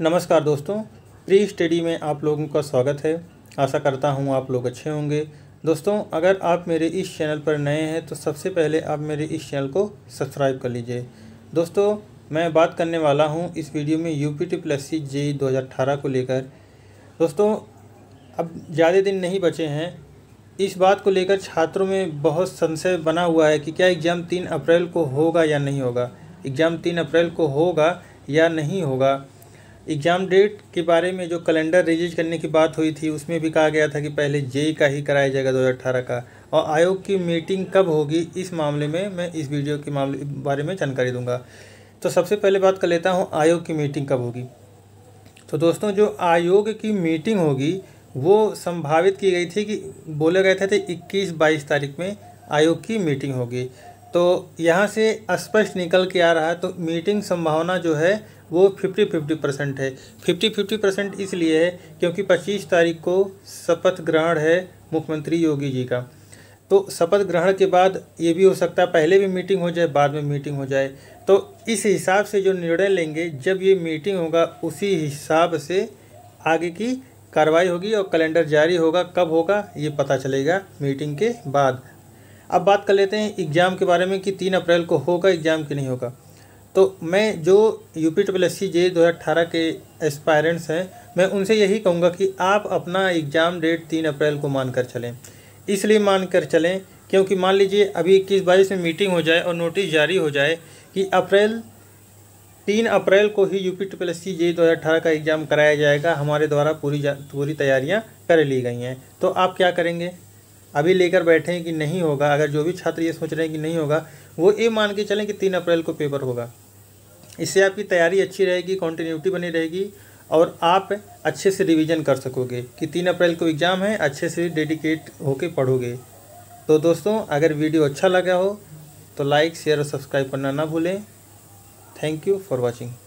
नमस्कार दोस्तों pre study में आप लोगों का स्वागत है आशा करता हूँ आप लोग अच्छे होंगे दोस्तों अगर आप मेरे इस चैनल पर नए हैं तो सबसे पहले आप मेरे इस चैनल को सब्सक्राइब कर लीजिए दोस्तों मैं बात करने वाला हूँ इस वीडियो में U P T plus C J दो हज़ार अठारह को लेकर दोस्तों अब ज़्यादा दिन नहीं बचे हैं इस बात को लेकर छात्रों में बहुत संशय बना हुआ है कि क्या एग्ज़ाम तीन अप्रैल को होगा या नहीं होगा एग्ज़ाम तीन अप्रैल को होगा या नहीं होगा एग्ज़ाम डेट के बारे में जो कैलेंडर रिलीज करने की बात हुई थी उसमें भी कहा गया था कि पहले जेई का ही कराया जाएगा दो का और आयोग की मीटिंग कब होगी इस मामले में मैं इस वीडियो के मामले बारे में जानकारी दूंगा तो सबसे पहले बात कर लेता हूँ आयोग की मीटिंग कब होगी तो दोस्तों जो आयोग की मीटिंग होगी वो संभावित की गई थी कि बोले गए थे इक्कीस बाईस तारीख में आयोग की मीटिंग होगी तो यहाँ से स्पष्ट निकल के आ रहा है तो मीटिंग संभावना जो है वो फिफ्टी फिफ्टी परसेंट है फिफ्टी फिफ्टी परसेंट इसलिए है क्योंकि पच्चीस तारीख को शपथ ग्रहण है मुख्यमंत्री योगी जी का तो शपथ ग्रहण के बाद ये भी हो सकता है पहले भी मीटिंग हो जाए बाद में मीटिंग हो जाए तो इस हिसाब से जो निर्णय लेंगे जब ये मीटिंग होगा उसी हिसाब से आगे की कार्रवाई होगी और कैलेंडर जारी होगा कब होगा ये पता चलेगा मीटिंग के बाद अब बात कर लेते हैं एग्ज़ाम के बारे में कि तीन अप्रैल को होगा एग्ज़ाम कि नहीं होगा तो मैं जो U P W S C J दो के एस्पायरेंट्स हैं मैं उनसे यही कहूँगा कि आप अपना एग्ज़ाम डेट तीन अप्रैल को मान कर चलें इसलिए मान कर चलें क्योंकि मान लीजिए अभी इक्कीस बाईस में मीटिंग हो जाए और नोटिस जारी हो जाए कि अप्रैल तीन अप्रैल को ही U P triple S C J दो का एग्ज़ाम कराया जाएगा हमारे द्वारा पूरी पूरी तैयारियाँ कर ली गई हैं तो आप क्या करेंगे अभी लेकर बैठे हैं कि नहीं होगा अगर जो भी छात्र ये सोच रहे हैं कि नहीं होगा वो ये मान के चलें कि तीन अप्रैल को पेपर होगा इससे आपकी तैयारी अच्छी रहेगी कॉन्टीन्यूटी बनी रहेगी और आप अच्छे से रिवीजन कर सकोगे कि तीन अप्रैल को एग्ज़ाम है अच्छे से डेडिकेट होके पढ़ोगे तो दोस्तों अगर वीडियो अच्छा लगा हो तो लाइक शेयर और सब्सक्राइब करना ना भूलें थैंक यू फॉर वॉचिंग